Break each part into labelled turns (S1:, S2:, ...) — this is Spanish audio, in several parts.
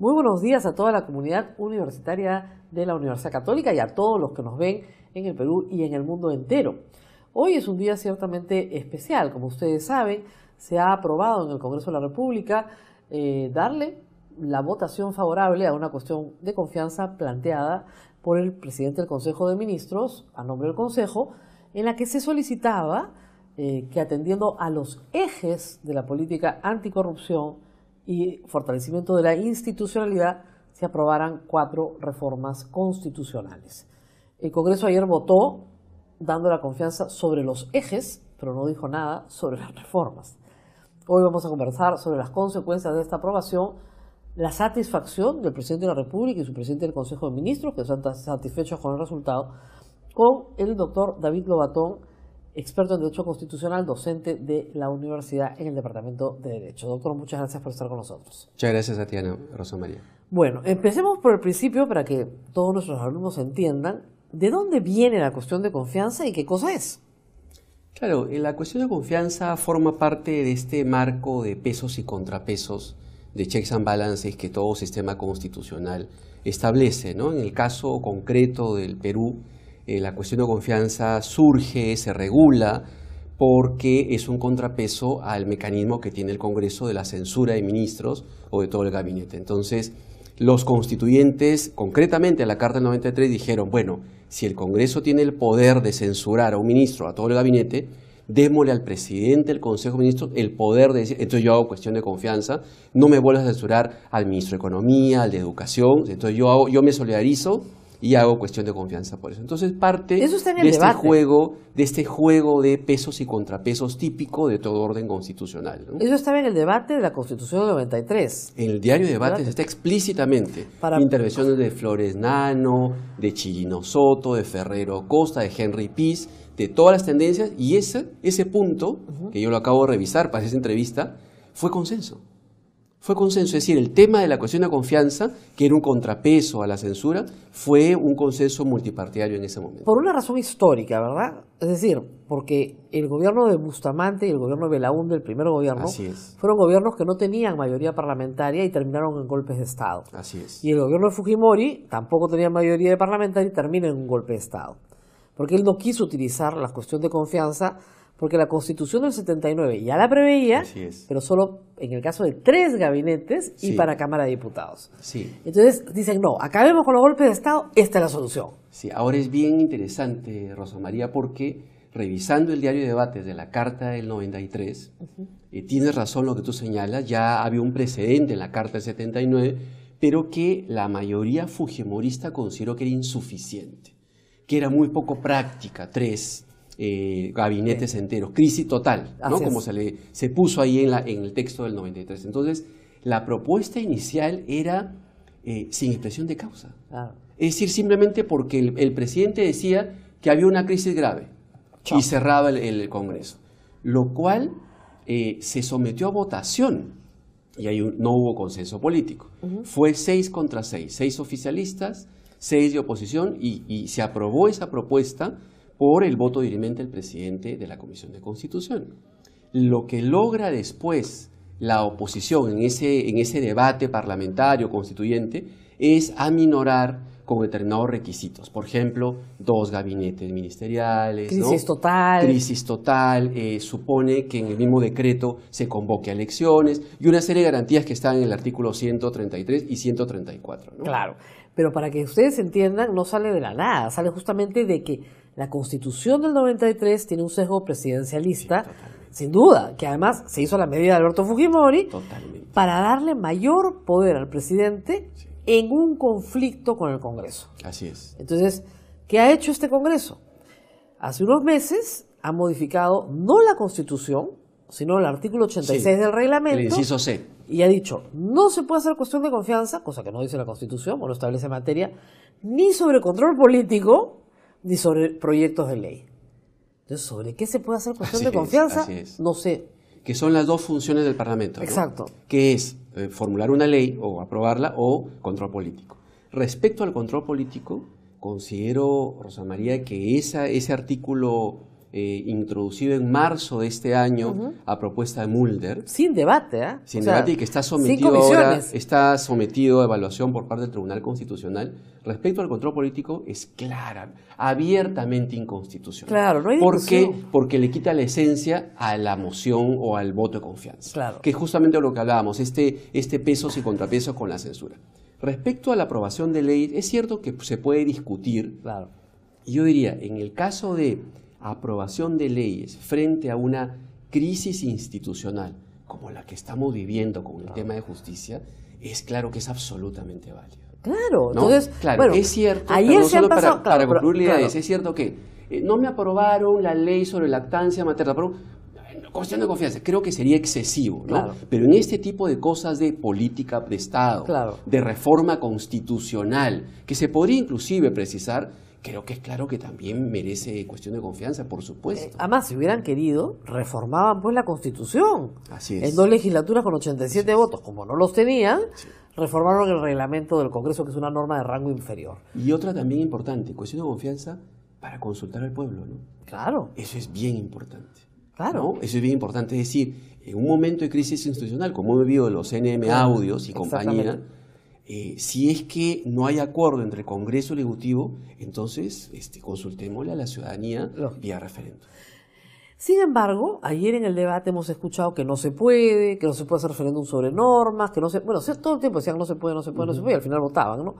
S1: Muy buenos días a toda la comunidad universitaria de la Universidad Católica y a todos los que nos ven en el Perú y en el mundo entero. Hoy es un día ciertamente especial. Como ustedes saben, se ha aprobado en el Congreso de la República eh, darle la votación favorable a una cuestión de confianza planteada por el presidente del Consejo de Ministros, a nombre del Consejo, en la que se solicitaba eh, que atendiendo a los ejes de la política anticorrupción, y fortalecimiento de la institucionalidad se aprobaran cuatro reformas constitucionales. El Congreso ayer votó dando la confianza sobre los ejes, pero no dijo nada sobre las reformas. Hoy vamos a conversar sobre las consecuencias de esta aprobación, la satisfacción del presidente de la República y su presidente del Consejo de Ministros, que están satisfechos con el resultado, con el doctor David Lobatón, experto en Derecho Constitucional, docente de la universidad en el Departamento de Derecho. Doctor, muchas gracias por estar con nosotros. Muchas gracias Tatiana Rosa María. Bueno, empecemos por el principio para que todos nuestros alumnos entiendan de dónde viene la cuestión de confianza y qué cosa es.
S2: Claro, eh, la cuestión de confianza forma parte de este marco de pesos y contrapesos, de checks and balances que todo sistema constitucional establece. ¿no? En el caso concreto del Perú, eh, la cuestión de confianza surge, se regula, porque es un contrapeso al mecanismo que tiene el Congreso de la censura de ministros o de todo el gabinete. Entonces, los constituyentes, concretamente en la Carta del 93, dijeron, bueno, si el Congreso tiene el poder de censurar a un ministro, a todo el gabinete, démosle al presidente del Consejo de Ministros el poder de decir, entonces yo hago cuestión de confianza, no me vuelvas a censurar al ministro de Economía, al de Educación, entonces yo, yo me solidarizo y hago cuestión de confianza por eso. Entonces parte de este juego, de este juego de pesos y contrapesos típico de todo orden constitucional. Eso
S1: estaba en el debate de la Constitución del 93.
S2: En el diario de debates está explícitamente intervenciones de Flores Nano, de Chirino Soto, de Ferrero Costa, de Henry Pease, de todas las tendencias y ese ese punto que yo lo acabo de revisar para esa entrevista fue consenso fue consenso. Es decir, el tema de la cuestión de confianza, que era un contrapeso
S1: a la censura, fue un consenso multipartidario en ese momento. Por una razón histórica, ¿verdad? Es decir, porque el gobierno de Bustamante y el gobierno de Belaúnde, el primer gobierno, fueron gobiernos que no tenían mayoría parlamentaria y terminaron en golpes de Estado. Así es. Y el gobierno de Fujimori tampoco tenía mayoría parlamentaria y termina en un golpe de Estado. Porque él no quiso utilizar la cuestión de confianza porque la constitución del 79 ya la preveía, pero solo en el caso de tres gabinetes y para Cámara de Diputados. Sí. Entonces dicen, no, acabemos con los golpes de Estado, esta es la solución.
S2: Sí, ahora es bien interesante, Rosa María, porque revisando el diario de debates de la Carta del 93, eh, tienes razón lo que tú señalas, ya había un precedente en la Carta del 79, pero que la mayoría fujimorista consideró que era insuficiente, que era muy poco práctica, tres, eh, gabinetes enteros, crisis total, como se, le, se puso ahí en, la, en el texto del 93. Entonces, la propuesta inicial era eh, sin expresión de causa. Es decir, simplemente porque el, presidente decía que había una crisis grave y cerraba el, Congreso, lo cual eh, se sometió a votación y ahí no hubo consenso político. Fue seis contra seis, seis oficialistas, seis de oposición y se aprobó esa propuesta por el voto dirimente del presidente de la Comisión de Constitución. Lo que logra después la oposición en ese, en ese debate parlamentario constituyente es aminorar con determinados requisitos. Por ejemplo, dos gabinetes ministeriales. Crisis total. Crisis total. Eh, supone que en el mismo decreto se convoque a elecciones y una serie de garantías que están en el artículo 133 y 134.
S1: Claro. Pero para que ustedes entiendan, no sale de la nada. Sale justamente de que la constitución del 93 tiene un sesgo presidencialista, sin duda, que además se hizo a la medida de Alberto Fujimori, para darle mayor poder al presidente en un conflicto con el Congreso. Así es. Entonces, ¿qué ha hecho este Congreso? Hace unos meses ha modificado no la constitución, sino el artículo 86 del reglamento. El inciso C. Y ha dicho, no se puede hacer cuestión de confianza, cosa que no dice la Constitución o no establece materia, ni sobre control político, ni sobre proyectos de ley. Entonces, ¿sobre qué se puede hacer cuestión de confianza? No sé.
S2: Que son las dos funciones del Parlamento. ¿no? Exacto. Que es eh, formular una ley o aprobarla o control político. Respecto al control político, considero, Rosa María, que esa, ese artículo eh, introducido en marzo de este año a propuesta de Mulder.
S1: Sin debate, ¿eh? Sin debate y que está sometido, ahora,
S2: está sometido a evaluación por parte del Tribunal Constitucional respecto al control político es clara, abiertamente inconstitucional. Claro, ¿Por qué? Porque le quita la esencia a la moción o al voto de confianza. Claro. Que es justamente lo que hablábamos, este, este pesos y contrapesos con la censura. Respecto a la aprobación de ley, es cierto que se puede discutir. Claro. Yo diría, en el caso de aprobación de leyes frente a una crisis institucional como la que estamos viviendo con el tema de justicia, es claro que es absolutamente válido. Claro, entonces, claro, es cierto, ayer se para, es cierto que eh, no me aprobaron la ley sobre lactancia materna, pero eh, cuestión de confianza, creo que sería excesivo, ¿no? Pero en este tipo de cosas de política de Estado, de reforma constitucional, que se podría inclusive precisar, creo que es claro que también merece cuestión de confianza,
S1: por supuesto. Eh, además, si hubieran querido, reformaban pues la Constitución. Así es. En dos legislaturas con 87 votos, como no los tenían, reformaron el reglamento del Congreso, que es una norma de rango inferior.
S2: Y otra también importante, cuestión de confianza para consultar al pueblo, ¿no? Claro. Eso es bien importante. Claro. Eso es bien importante. Es decir, en un momento de crisis institucional, como he vivido los NM Audios y compañía, eh, si es que no hay acuerdo entre el Congreso y Ejecutivo, entonces este, consultémosle a la ciudadanía vía
S1: referéndum. Sin embargo, ayer en el debate hemos escuchado que no se puede, que no se puede hacer referéndum sobre normas, que no se... Bueno, todo el tiempo decían no se puede, no se puede, no se puede, y al final votaban, ¿no?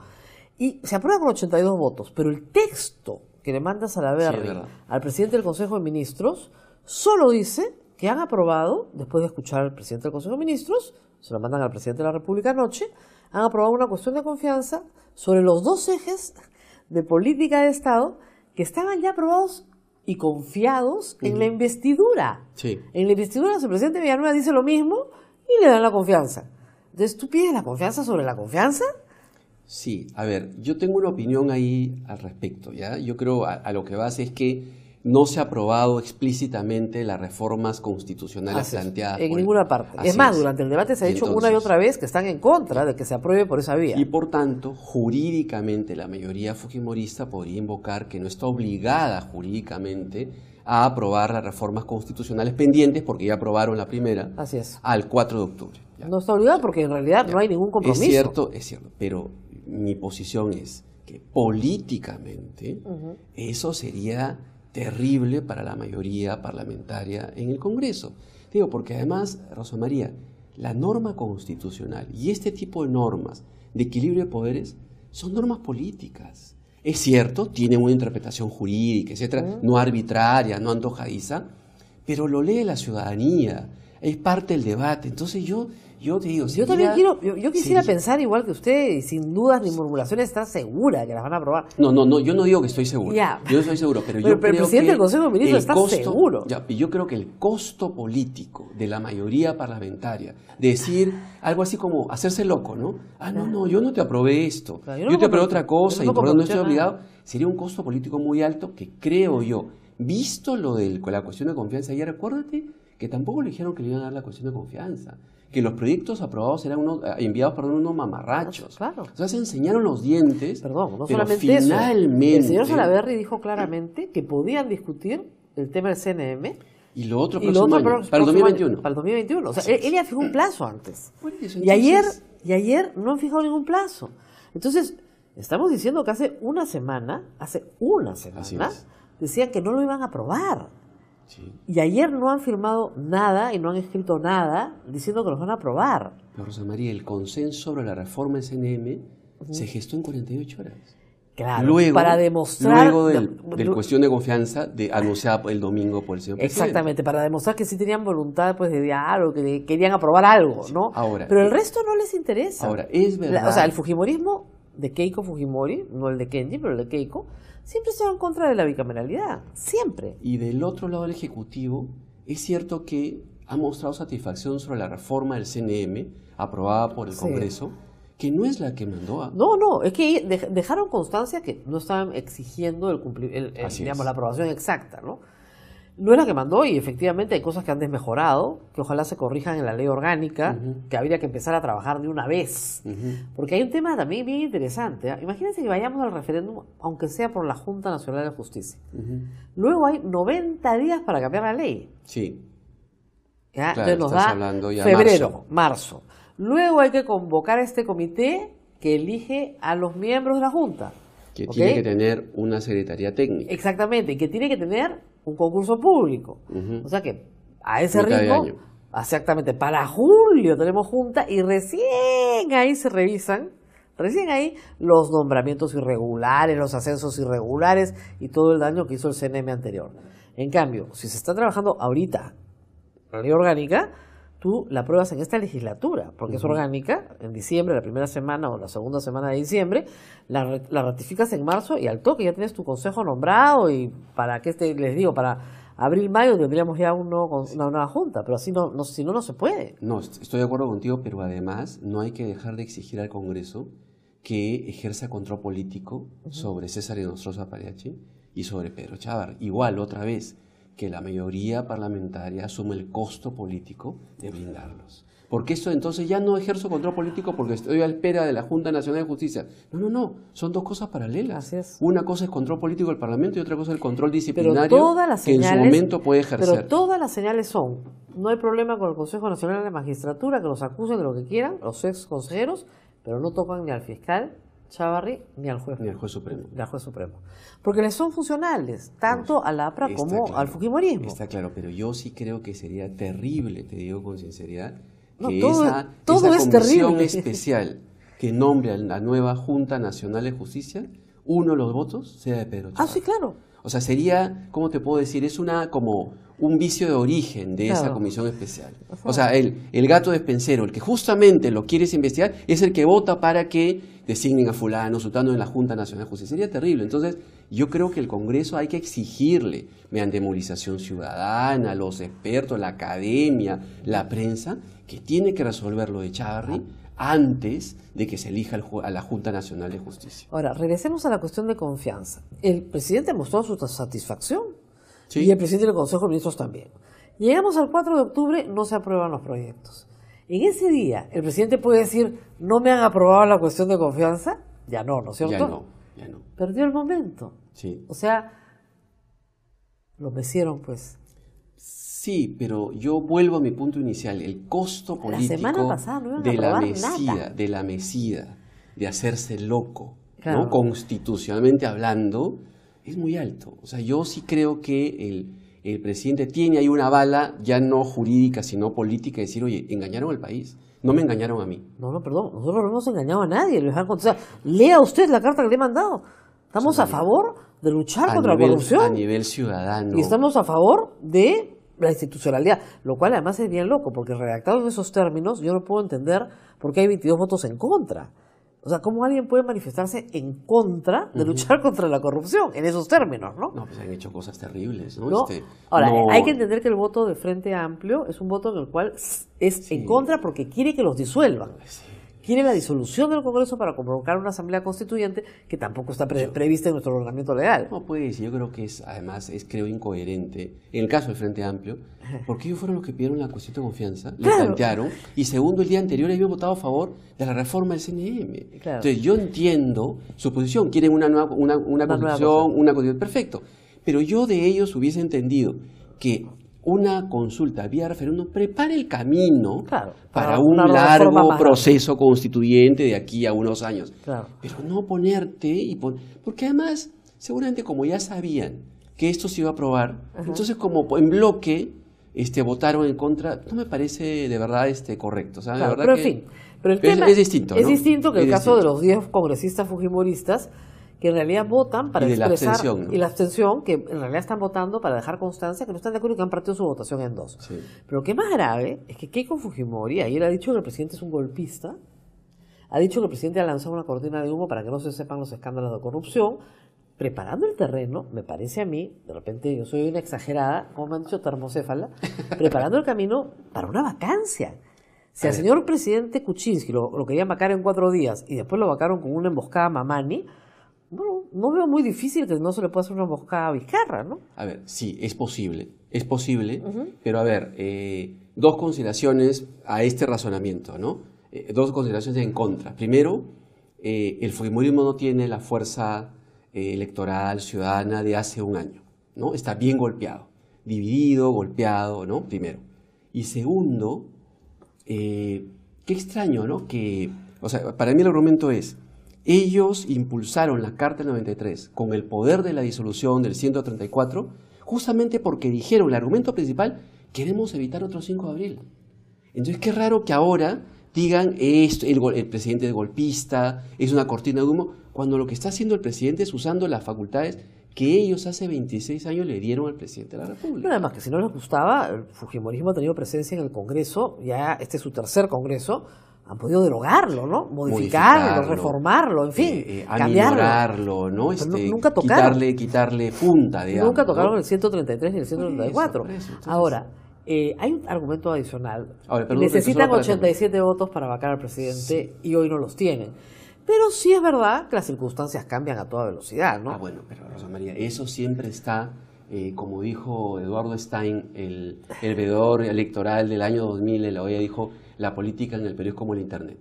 S1: Y se aprueba con 82 votos, pero el texto que le mandas a la verde al presidente del Consejo de Ministros, solo dice que han aprobado, después de escuchar al presidente del Consejo de Ministros, se lo mandan al presidente de la República anoche, han aprobado una cuestión de confianza sobre los dos ejes de política de Estado que estaban ya aprobados y confiados en la investidura. En la investidura, su presidente Villanueva dice lo mismo y le dan la confianza. Entonces, ¿tú pides la confianza sobre la confianza?
S2: Sí, a ver, yo tengo una opinión ahí al respecto, ¿ya? Yo creo a, a lo que vas es que no se ha aprobado explícitamente las reformas constitucionales planteadas. En
S1: ninguna parte. es más, durante el debate se ha dicho una y otra vez que están en contra de que se apruebe por esa vía.
S2: Y por tanto, jurídicamente la mayoría fujimorista podría invocar que no está obligada jurídicamente a aprobar las reformas constitucionales pendientes, porque ya aprobaron la primera, al 4 de octubre.
S1: No está obligada porque en realidad no hay ningún compromiso. Es cierto,
S2: es cierto, pero mi posición es que políticamente eso sería terrible para la mayoría parlamentaria en el Congreso. Digo, porque además, Rosa María, la norma constitucional y este tipo de normas de equilibrio de poderes son normas políticas. Es cierto, tienen una interpretación jurídica, etcétera, no arbitraria, no antojadiza, pero lo lee la ciudadanía, es parte del debate. Entonces yo yo te digo, si yo también quiero, yo, quisiera
S1: pensar igual que usted, sin dudas ni formulaciones, está segura que las van a aprobar.
S2: No, no, no, yo no digo que estoy seguro. Yo no estoy seguro, pero, yo creo el presidente del Consejo de Ministros está seguro. Ya, yo creo que el costo político de la mayoría parlamentaria, decir algo así como hacerse loco, ¿no? Ah, no, no, yo no te aprobé esto, yo, te aprobé otra cosa, y por lo no estoy obligado, sería un costo político muy alto que creo yo, visto lo de la cuestión de confianza, ayer acuérdate que tampoco le dijeron que le iban a dar la cuestión de confianza que los proyectos aprobados eran unos, eh, enviados por unos mamarrachos. O sea, se enseñaron los dientes.
S1: Perdón, no solamente finalmente, eso. El señor Salaverri dijo claramente que podían discutir el tema del CNM. Y lo otro, para, el 2021. para el 2021. O sea, él, ya fijó un plazo antes. y, ayer, y ayer no han fijado ningún plazo. Entonces, estamos diciendo que hace una semana, hace una semana, decían que no lo iban a aprobar. Y ayer no han firmado nada y no han escrito nada diciendo que los van a aprobar. Pero Rosa María, el consenso sobre la reforma SNM se gestó en 48 horas. Claro, para demostrar. Luego del,
S2: cuestión de confianza de, anunciada el domingo por el señor presidente. Exactamente,
S1: para demostrar que sí tenían voluntad pues, de diálogo, que querían aprobar algo, ¿no? Ahora. Pero el eh, resto no les interesa. Ahora, es verdad. o sea, el Fujimorismo de Keiko Fujimori, no el de Kenji, pero el de Keiko, siempre estaba en contra de la bicameralidad, siempre.
S2: Y del otro lado del Ejecutivo, es cierto que ha mostrado satisfacción sobre la reforma del CNM, aprobada por el Congreso. que no es la que mandó a...
S1: No, no, es que dejaron constancia que no estaban exigiendo el, cumplir, el, la aprobación exacta, ¿no? no es la que mandó y efectivamente hay cosas que han desmejorado, que ojalá se corrijan en la ley orgánica, que habría que empezar a trabajar de una vez. Porque hay un tema también bien interesante. ¿ah? Imagínense que vayamos al referéndum, aunque sea por la Junta Nacional de Justicia. Luego hay 90 días para cambiar la ley. Sí. Entonces nos da hablando febrero, marzo. Luego hay que convocar a este comité que elige a los miembros de la Junta.
S2: Que tiene que tener una secretaría técnica.
S1: Exactamente, que tiene que tener un concurso público. O sea que a ese ritmo, exactamente, para julio tenemos junta y recién ahí se revisan, recién ahí los nombramientos irregulares, los ascensos irregulares y todo el daño que hizo el CNM anterior. En cambio, si se está trabajando ahorita la ley orgánica, tú la pruebas en esta legislatura, porque es orgánica, en diciembre, la primera semana o la segunda semana de diciembre, la, ratificas en marzo y al toque ya tienes tu consejo nombrado y para que este, les digo, para abril, mayo tendríamos ya una nueva junta, pero así no, si no, no se puede. No, estoy
S2: de acuerdo contigo, pero además no hay que dejar de exigir al Congreso que ejerza control político sobre César y Nostrosa Pariachi y sobre Pedro Chávar. Igual, otra vez, que la mayoría parlamentaria asume el costo político de brindarlos. Porque esto entonces ya no ejerzo control político porque estoy al espera de la Junta Nacional de Justicia. No, no, no, son dos cosas paralelas. Una cosa es control político del Parlamento y otra cosa es el control disciplinario que en su momento puede ejercer. Pero
S1: todas las señales son, no hay problema con el Consejo Nacional de Magistratura, que los acusen de lo que quieran, los ex consejeros, pero no tocan ni al fiscal Chavarri ni al juez. Ni al juez supremo. Ni al juez supremo. Porque les son funcionales, tanto pues, al APRA como
S2: al Fujimorismo. Está claro, pero yo sí creo que sería terrible, te digo con sinceridad,
S1: que esa, comisión
S2: especial que nombre a la nueva Junta Nacional de Justicia, uno de los votos sea de Pedro Chavarri. Ah, sí, claro. O sea, sería, ¿cómo te puedo decir? Es una como un vicio de origen de esa comisión especial. O sea, el, el gato despensero, el que justamente lo quiere investigar, es el que vota para que designen a fulano, sultano en la Junta Nacional de Justicia. Sería terrible. Entonces, yo creo que el Congreso hay que exigirle, mediante movilización ciudadana, los expertos, la academia, la prensa, que tiene que resolver lo de Charri antes de que se elija a la Junta Nacional de Justicia.
S1: Ahora, regresemos a la cuestión de confianza. El presidente mostró su satisfacción y el presidente del Consejo de Ministros también. Llegamos al 4 de octubre, no se aprueban los proyectos. En ese día, el presidente puede decir, no me han aprobado la cuestión de confianza. Ya no, ¿no es cierto? Ya no, ya no. Perdió el momento. Sí. O sea, lo mecieron pues.
S2: Sí, pero yo vuelvo a mi punto inicial, el
S1: costo político la de, la mesida
S2: de la mesida de hacerse loco, constitucionalmente hablando, es muy alto. O sea, yo sí creo que el, el presidente tiene ahí una bala, ya no jurídica, sino política, de decir, oye, engañaron al país. No me engañaron a mí.
S1: No, no, perdón. Nosotros no hemos engañado a nadie. Les Lea usted la carta que le he mandado. Estamos a favor de luchar contra la corrupción. A
S2: nivel ciudadano. Y estamos
S1: a favor de la institucionalidad. Lo cual además es bien loco, porque redactado en esos términos, yo no puedo entender por qué hay 22 votos en contra. O sea, ¿cómo alguien puede manifestarse en contra de luchar contra la corrupción en esos términos,
S2: no? No, pues han hecho cosas terribles, ¿no? Este, Ahora, hay que
S1: entender que el voto de Frente Amplio es un voto en el cual es en contra porque quiere que los disuelvan quiere la disolución del Congreso para convocar una asamblea constituyente que tampoco está prevista en nuestro ordenamiento legal. No, puede decir. yo creo que es,
S2: además, es creo incoherente, en el caso del Frente Amplio, porque ellos fueron los que pidieron la cuestión de confianza, lo plantearon, y segundo, el día anterior habían votado a favor de la reforma del CNM. Entonces yo entiendo su posición, quieren una nueva una, una, constitución, una constitución, perfecto, pero yo de ellos hubiese entendido que una consulta vía referéndum prepara el camino para, un largo proceso constituyente de aquí a unos años. Claro. Pero no ponerte y porque además, seguramente como ya sabían que esto se iba a aprobar, entonces como en bloque este, votaron en contra, no me parece de verdad este, correcto.
S1: pero que, en fin, es, distinto. Es distinto que el caso de los 10 congresistas fujimoristas que en realidad mm. votan para expresar y la abstención que en realidad están votando para dejar constancia que no están de acuerdo y que han partido su votación en dos. lo Pero es más grave es que Keiko Fujimori, ayer ha dicho que el presidente es un golpista, ha dicho que el presidente ha lanzado una cortina de humo para que no se sepan los escándalos de corrupción, preparando el terreno, me parece a mí, de repente yo soy una exagerada, como me han dicho termocéfala, preparando el camino para una vacancia. Si al señor presidente Kuczynski lo, lo, querían vacar en cuatro días y después lo vacaron con una emboscada mamani, no, no veo muy difícil que no se le pueda hacer una moscada a Vizcarra, ¿no?
S2: A ver, sí, es posible, es posible, pero a ver, eh, dos consideraciones a este razonamiento, ¿no? Eh, dos consideraciones en contra. Primero, eh, el Fujimorismo no tiene la fuerza electoral ciudadana de hace un año, ¿no? Está bien golpeado, dividido, golpeado, ¿no? Primero. Y segundo, qué extraño, ¿no? Que, o sea, para mí el argumento es, ellos impulsaron la Carta 93 con el poder de la disolución del 134 justamente porque dijeron el argumento principal, queremos evitar otro 5 de abril. Entonces, qué raro que ahora digan esto, el, presidente es golpista, es una cortina de humo, cuando lo que está haciendo el presidente es usando las facultades que ellos hace 26 años le dieron al presidente de la
S1: República. Nada más que si no les gustaba, el Fujimorismo ha tenido presencia en el Congreso, ya este es su tercer Congreso, han podido derogarlo, ¿no? Modificarlo, reformarlo, en fin, eh, eh, cambiarlo. ¿no? Este, nunca tocaron.
S2: Quitarle, punta, digamos. Nunca tocaron
S1: el 133 ni el 134. Ahora, eh, hay un argumento adicional. Necesitan 87 votos para vacar al presidente y hoy no los tienen. Pero sí es verdad que las circunstancias cambian a toda velocidad, ¿no? Ah, bueno, pero
S2: Rosa María, eso siempre está, como dijo Eduardo Stein, el, el electoral del año 2000 en la OEA, dijo, la política en el Perú es como el Internet.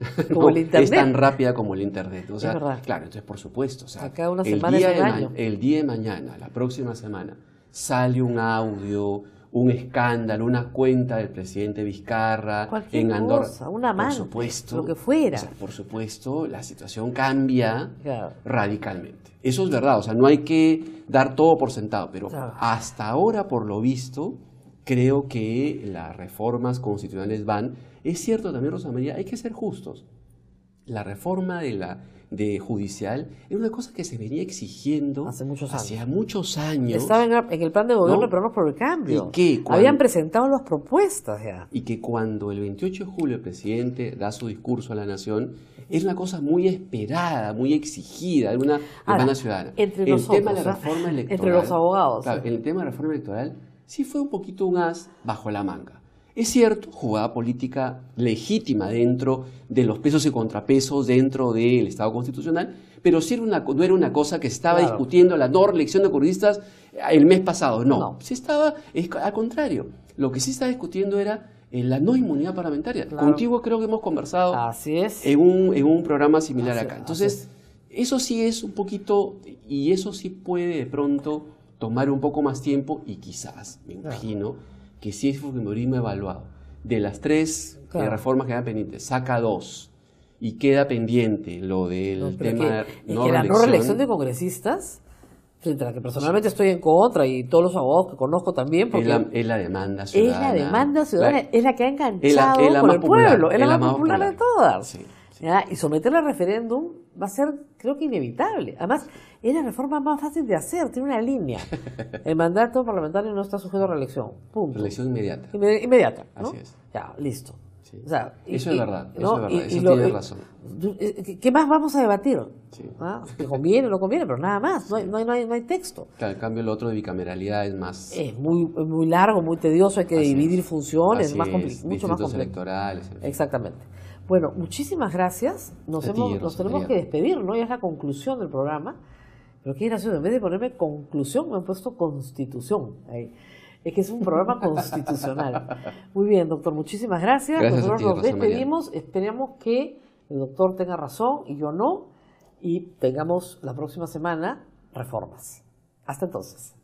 S2: Como Internet. Es tan rápida como el Internet. O sea, Claro, entonces por supuesto.
S1: una semana el día, de año.
S2: el día de mañana, la próxima semana, sale un audio, un escándalo, una cuenta del presidente Vizcarra en Andorra. una mano, por supuesto, lo que fuera. por supuesto, la situación cambia radicalmente. Eso es verdad, o sea, no hay que dar todo por sentado, pero hasta ahora, por lo visto, creo que las reformas constitucionales van. Es cierto también, Rosa María,
S1: hay que ser justos.
S2: La reforma de la de judicial era una cosa que se venía exigiendo hace muchos años. Hacia muchos años Estaba
S1: en, el plan de gobierno ¿no? por el cambio. Habían presentado las propuestas ya. Y que cuando el 28 de
S2: julio el presidente da su discurso a la nación, es una cosa muy esperada, muy exigida, una hermana ciudadana. Entre Entre los abogados. En El tema de reforma electoral sí fue un poquito un as bajo la manga. Es cierto, jugada política legítima dentro de los pesos y contrapesos dentro del Estado constitucional, pero sí era una, no era una cosa que estaba discutiendo la no reelección de curdistas eh, el mes pasado, no. no. estaba, al contrario, lo que sí está discutiendo era eh, la no inmunidad parlamentaria. Contigo creo que hemos conversado en, un, programa similar acá. Entonces, eso sí es un poquito, y eso sí puede de pronto tomar un poco más tiempo y quizás, me imagino, que si es Fujimorismo evaluado, de las tres eh, reformas que quedan pendientes, saca dos y queda pendiente lo del tema de no, la no reelección de
S1: congresistas frente a que personalmente estoy en contra y todos los abogados que conozco también. Porque es, la, demanda ciudadana. Es la demanda ciudadana, es la que ha enganchado al pueblo, es la, más, popular, de todas. Y someterla a referéndum va a ser, creo que, inevitable. Además, es la reforma más fácil de hacer, tiene una línea. El mandato parlamentario no está sujeto a reelección. Punto. Reelección inmediata. Inmediata. Así es. Ya, listo. eso, es verdad, eso es verdad, tiene razón. Eh, ¿Qué más vamos a debatir? ¿Ah? conviene o no conviene, pero nada más, no hay, texto.
S2: Claro, en cambio, lo otro de bicameralidad es más. Es
S1: muy, muy largo, muy tedioso, hay que dividir funciones, más es. mucho más complicado. electorales. Exactamente. Bueno, muchísimas gracias. Nos, nos tenemos que despedir, ¿no? Ya es la conclusión del programa. Pero qué gracioso, en vez de ponerme conclusión, me han puesto constitución. Es que es un programa constitucional. Muy bien, doctor, muchísimas gracias. Nosotros nos despedimos. Esperamos que el doctor tenga razón y yo no. Y tengamos la próxima semana reformas. Hasta entonces.